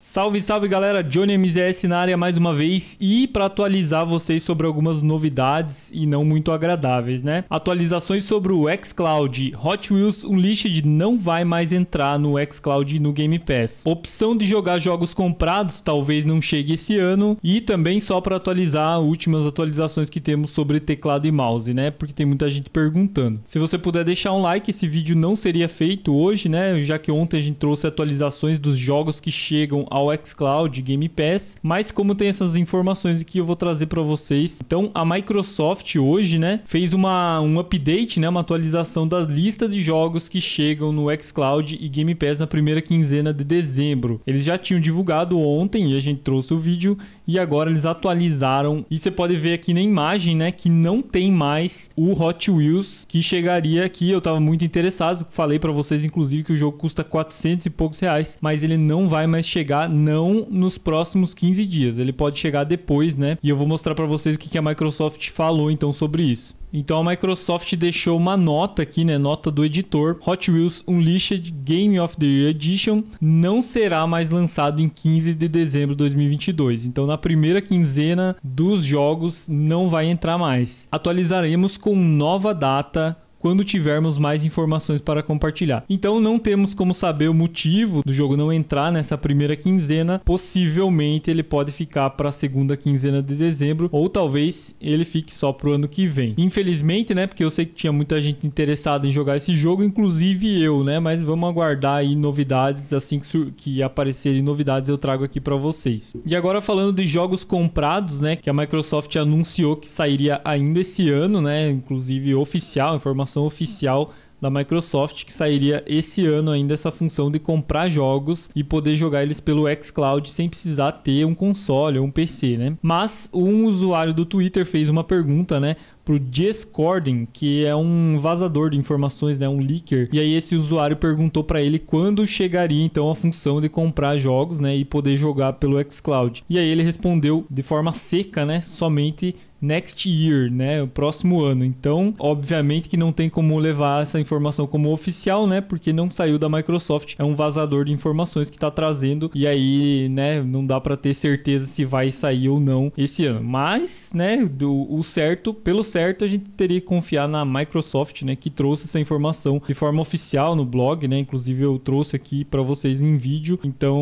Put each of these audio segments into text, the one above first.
Salve, salve galera, Johnny MZS na área mais uma vez e para atualizar vocês sobre algumas novidades e não muito agradáveis, né? Atualizações sobre o xCloud. Hot Wheels Unleashed não vai mais entrar no xCloud no Game Pass. Opção de jogar jogos comprados talvez não chegue esse ano e também só para atualizar últimas atualizações que temos sobre teclado e mouse, né? Porque tem muita gente perguntando. Se você puder deixar um like, esse vídeo não seria feito hoje, né? Já que ontem a gente trouxe atualizações dos jogos que chegam ao xCloud Game Pass, mas como tem essas informações aqui eu vou trazer para vocês. Então a Microsoft hoje, né, fez uma um update, né, uma atualização da lista de jogos que chegam no xCloud e Game Pass na primeira quinzena de dezembro. Eles já tinham divulgado ontem e a gente trouxe o vídeo e agora eles atualizaram e você pode ver aqui na imagem, né, que não tem mais o Hot Wheels que chegaria aqui. Eu tava muito interessado, falei para vocês inclusive que o jogo custa 400 e poucos reais, mas ele não vai mais chegar chegar não nos próximos 15 dias, ele pode chegar depois, né? E eu vou mostrar para vocês o que, que a Microsoft falou então sobre isso. Então a Microsoft deixou uma nota aqui, né? Nota do editor. Hot Wheels Unleashed Game of the Year Edition não será mais lançado em 15 de dezembro de 2022. Então na primeira quinzena dos jogos não vai entrar mais. Atualizaremos com nova data quando tivermos mais informações para compartilhar. Então não temos como saber o motivo do jogo não entrar nessa primeira quinzena. Possivelmente ele pode ficar para a segunda quinzena de dezembro ou talvez ele fique só para o ano que vem. Infelizmente, né, porque eu sei que tinha muita gente interessada em jogar esse jogo, inclusive eu, né, mas vamos aguardar aí novidades assim que, que aparecerem novidades eu trago aqui para vocês. E agora falando de jogos comprados, né, que a Microsoft anunciou que sairia ainda esse ano, né, inclusive oficial, informação informação oficial da Microsoft que sairia esse ano ainda essa função de comprar jogos e poder jogar eles pelo xCloud sem precisar ter um console ou um PC, né? Mas um usuário do Twitter fez uma pergunta, né? pro Discording, que é um vazador de informações, né, um leaker. E aí esse usuário perguntou para ele quando chegaria então a função de comprar jogos, né, e poder jogar pelo xCloud. E aí ele respondeu de forma seca, né, somente next year, né? O próximo ano. Então, obviamente que não tem como levar essa informação como oficial, né? Porque não saiu da Microsoft. É um vazador de informações que está trazendo e aí, né? Não dá para ter certeza se vai sair ou não esse ano. Mas, né? Do, o certo, pelo certo certo, a gente teria que confiar na Microsoft, né, que trouxe essa informação de forma oficial no blog, né? Inclusive eu trouxe aqui para vocês em vídeo, então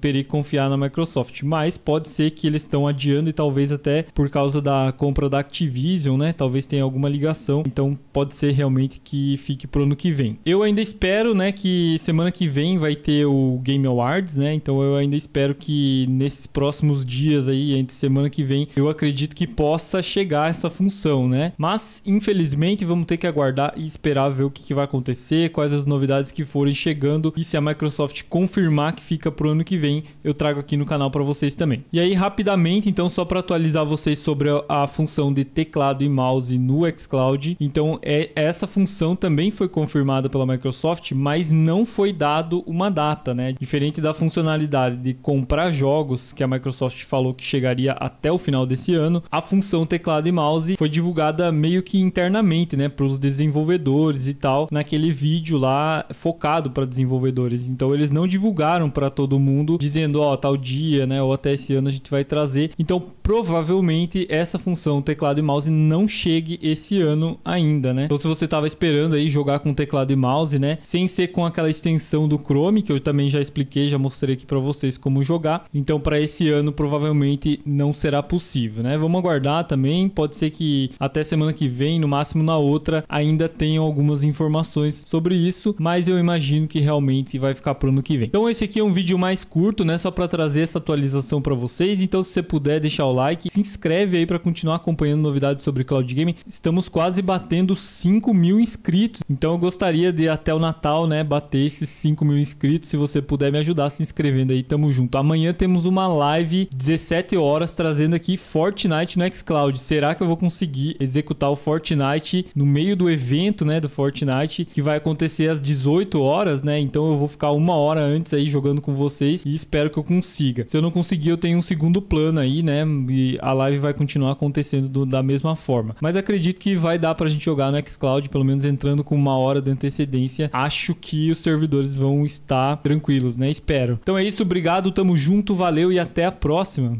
teria que confiar na Microsoft. Mas pode ser que eles estão adiando e talvez até por causa da compra da Activision, né? Talvez tenha alguma ligação. Então pode ser realmente que fique pro ano que vem. Eu ainda espero, né, que semana que vem vai ter o Game Awards, né? Então eu ainda espero que nesses próximos dias aí, entre semana que vem, eu acredito que possa chegar essa função então, né? Mas, infelizmente, vamos ter que aguardar e esperar ver o que, que vai acontecer, quais as novidades que forem chegando e se a Microsoft confirmar que fica pro ano que vem, eu trago aqui no canal para vocês também. E aí, rapidamente, então, só para atualizar vocês sobre a função de teclado e mouse no xCloud, então é essa função também foi confirmada pela Microsoft, mas não foi dado uma data, né? Diferente da funcionalidade de comprar jogos que a Microsoft falou que chegaria até o final desse ano, a função teclado e mouse foi divulgada divulgada meio que internamente, né, para os desenvolvedores e tal, naquele vídeo lá focado para desenvolvedores. Então eles não divulgaram para todo mundo dizendo, ó, oh, tal dia, né, ou até esse ano a gente vai trazer. Então provavelmente essa função teclado e mouse não chegue esse ano ainda, né? Então se você tava esperando aí jogar com teclado e mouse, né, sem ser com aquela extensão do Chrome que eu também já expliquei, já mostrei aqui para vocês como jogar. Então para esse ano provavelmente não será possível, né? Vamos aguardar também, pode ser que até semana que vem, no máximo na outra, ainda tenham algumas informações sobre isso, mas eu imagino que realmente vai ficar pro ano que vem. Então esse aqui é um vídeo mais curto, né, só para trazer essa atualização para vocês. Então se você puder deixar o like, se inscreve aí para continuar acompanhando novidades sobre cloud gaming. Estamos quase batendo 5 mil inscritos, então eu gostaria de até o Natal, né, bater esses 5 mil inscritos. Se você puder me ajudar se inscrevendo aí, tamo junto. Amanhã temos uma live 17 horas trazendo aqui Fortnite no xCloud. Será que eu vou conseguir? conseguir executar o Fortnite no meio do evento, né, do Fortnite, que vai acontecer às 18 horas, né? Então eu vou ficar uma hora antes aí jogando com vocês e espero que eu consiga. Se eu não conseguir, eu tenho um segundo plano aí, né? E a live vai continuar acontecendo do, da mesma forma. Mas acredito que vai dar pra gente jogar no xCloud, pelo menos entrando com uma hora de antecedência. Acho que os servidores vão estar tranquilos, né? Espero. Então é isso, obrigado, tamo junto, valeu e até a próxima.